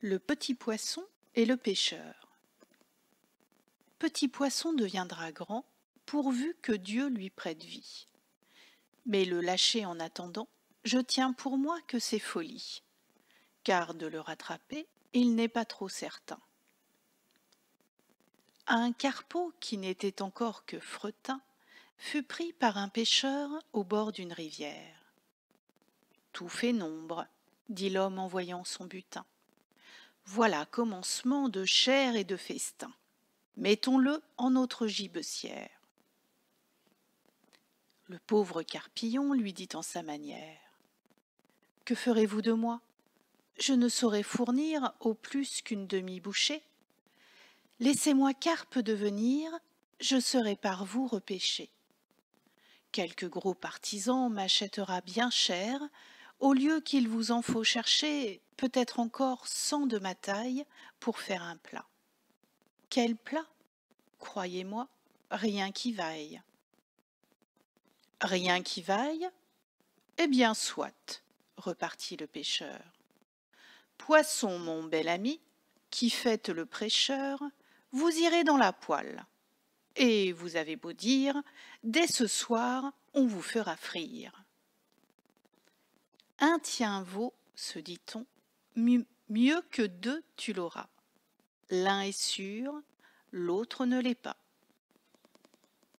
Le petit poisson et le pêcheur. Petit poisson deviendra grand pourvu que Dieu lui prête vie. Mais le lâcher en attendant, je tiens pour moi que c'est folie, car de le rattraper, il n'est pas trop certain. Un carpeau qui n'était encore que fretin fut pris par un pêcheur au bord d'une rivière. Tout fait nombre, dit l'homme en voyant son butin. Voilà commencement de chair et de festin. Mettons-le en notre gibecière. Le pauvre Carpillon lui dit en sa manière Que ferez-vous de moi Je ne saurais fournir au plus qu'une demi-bouchée. Laissez-moi carpe devenir, je serai par vous repêché. Quelque gros partisan m'achètera bien cher, au lieu qu'il vous en faut chercher peut-être encore cent de ma taille pour faire un plat. Quel plat Croyez-moi, rien qui vaille. Rien qui vaille Eh bien, soit, repartit le pêcheur. Poisson, mon bel ami, qui faites le prêcheur, vous irez dans la poêle. Et vous avez beau dire, dès ce soir, on vous fera frire. Un tien vaut, se dit-on, mieux, mieux que deux tu l'auras. L'un est sûr, l'autre ne l'est pas.